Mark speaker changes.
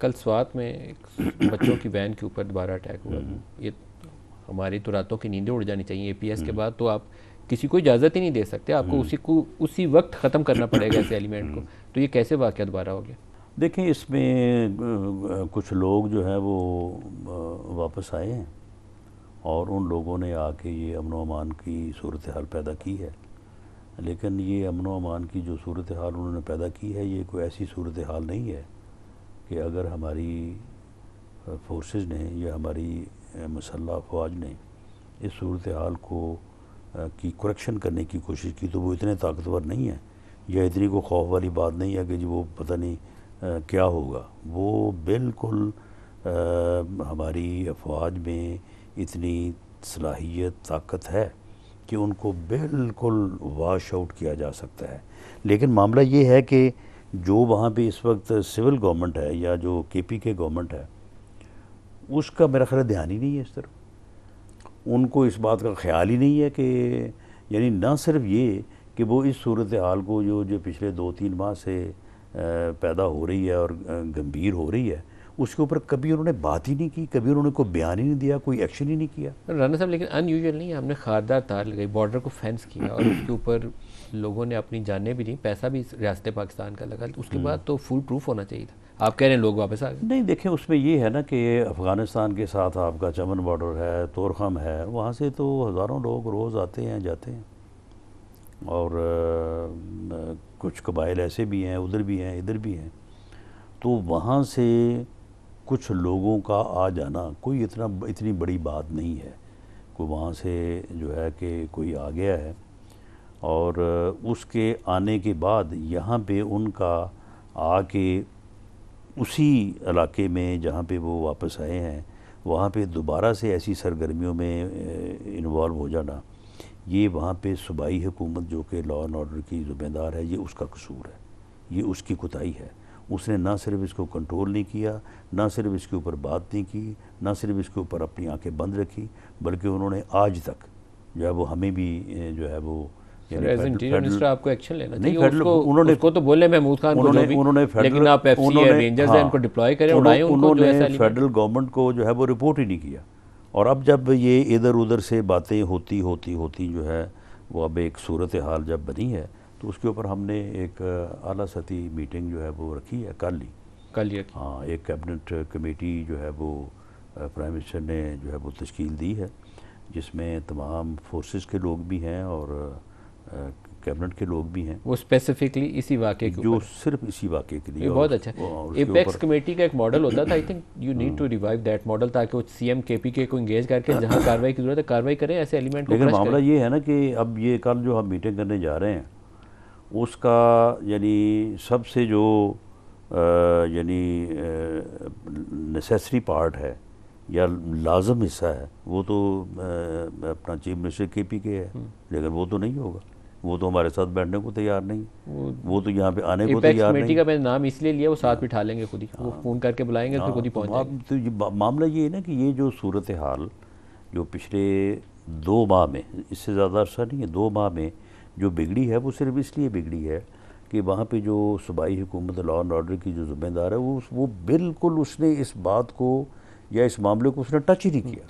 Speaker 1: कल स्वात में एक बच्चों की वैन के ऊपर दोबारा अटैक हुआ हम्म। ये हमारी तो रातों की नींदें उड़ जानी चाहिए एपीएस के हम्म। बाद तो आप किसी को इजाज़त ही नहीं दे सकते आपको हम्म। उसी को उसी वक्त ख़त्म करना पड़ेगा इस एलिमेंट को तो ये कैसे वाक़ दोबारा हो गया
Speaker 2: देखें इसमें कुछ लोग जो है वो वापस आए हैं और उन लोगों ने आके ये अमन अमान की सूरत हाल पैदा की है लेकिन ये अमन अमान की जो सूरत हाल उन्होंने पैदा की है ये कोई ऐसी सूरत हाल नहीं है कि अगर हमारी फोर्सेस ने या हमारी मसल अफवाज ने इस सूरत हाल को की करेक्शन करने की कोशिश की तो वो इतने ताकतवर नहीं हैं या इतनी को खौफ वाली बात नहीं है कि जो वो पता नहीं आ, क्या होगा वो बिल्कुल आ, हमारी अफवाज में इतनी सलाहियत ताकत है कि उनको बिल्कुल वाश आउट किया जा सकता है लेकिन मामला ये है कि जो वहाँ पे इस वक्त सिविल गवर्नमेंट है या जो के पी के गवर्नमेंट है उसका मेरा ख्याल ध्यान ही नहीं है इस तरफ उनको इस बात का ख्याल ही नहीं है कि यानी ना सिर्फ ये कि वो इस सूरत हाल को जो जो पिछले दो तीन माह से पैदा हो रही है और गंभीर हो रही है उसके ऊपर कभी उन्होंने बात ही नहीं की कभी उन्होंने कोई बयान ही नहीं दिया कोई एक्शन ही नहीं किया
Speaker 1: राना साहब लेकिन अनयूजल नहीं हमने खारदार तार लगाई बॉर्डर को फेंस किया और उसके ऊपर लोगों ने अपनी जाने भी दी पैसा भी रियासत पाकिस्तान का लगा तो उसके हम्म। बाद तो फुल प्रूफ होना चाहिए था आप कह रहे हैं लोग वापस
Speaker 2: आ गए नहीं देखें उसमें ये है ना कि अफ़गानिस्तान के साथ आपका चमन बॉर्डर है तोरखम है वहाँ से तो हज़ारों लोग रोज़ आते हैं जाते हैं और आ, कुछ कबाइल ऐसे भी हैं उधर भी हैं इधर भी हैं तो वहाँ से कुछ लोगों का आ जाना कोई इतना इतनी बड़ी बात नहीं है कोई वहाँ से जो है कि कोई आ गया है और उसके आने के बाद यहाँ पे उनका आके उसी इलाके में जहाँ पे वो वापस आए हैं वहाँ पे दोबारा से ऐसी सरगर्मियों में इन्वॉल्व हो जाना ये वहाँ पे सूबाई हुकूमत जो कि लॉ एंड ऑर्डर की ज़िम्मेदार है ये उसका कसूर है ये उसकी कोताही है उसने ना सिर्फ इसको कंट्रोल नहीं किया ना सिर्फ इसके ऊपर बात नहीं की ना सिर्फ इसके ऊपर अपनी आंखें बंद रखी बल्कि उन्होंने आज तक जो है वो हमें भी जो है वो नहीं
Speaker 1: फेडरल तो उन्होंने फेडरल
Speaker 2: गवर्नमेंट को जो है वो रिपोर्ट ही नहीं किया और अब जब ये इधर उधर से बातें होती होती होती जो है वो अब एक सूरत हाल जब बनी है तो उसके ऊपर हमने एक अला सती मीटिंग जो है वो रखी है कल ही कल ही हाँ एक कैबिनेट कमेटी जो है वो प्राइम मिनिस्टर ने जो है वो तश्कील दी है जिसमें तमाम फोर्सेस के लोग भी हैं और कैबिनेट के लोग भी हैं
Speaker 1: वो स्पेसिफिकली इसी वाक्य के जो सिर्फ इसी वाक्य के लिए बहुत अच्छा एपेक्स कमेटी का एक मॉडल होता था I think you need to revive that model ताकि वो सी एम के पी के को इंगेज करके जहाँ कार्रवाई की जरूरत है कार्रवाई करें ऐसे एलिमेंट लेकिन मामला ये
Speaker 2: है ना कि अब ये कल जो हम मीटिंग करने जा रहे हैं उसका यानी सबसे जो यानी नेसेसरी पार्ट है या लाजम हिस्सा है वो तो अपना चीफ मिनिस्टर के पी के है हम्म। लेकिन वो तो नहीं होगा वो तो हमारे साथ बैठने को तैयार
Speaker 1: नहीं वो, वो तो यहाँ पे आने को तैयार नहीं का मैंने नाम इसलिए लिया वो साथ बिठा लेंगे खुद ही वो हाँ। फ़ोन करके बुलाएंगे तो खुद ही पहुँच हाँ, तो,
Speaker 2: तो ये मामला ये है ना कि ये जो सूरत हाल जो पिछले दो माह में इससे ज़्यादा अरसा नहीं है दो माह में जो बिगड़ी है वो सिर्फ इसलिए बिगड़ी है कि वहाँ पे जो सूबाई हुकूमत लॉ एंड ऑर्डर की जो ज़िम्मेदार है वो वो बिल्कुल उसने इस बात को या इस मामले को उसने टच ही नहीं किया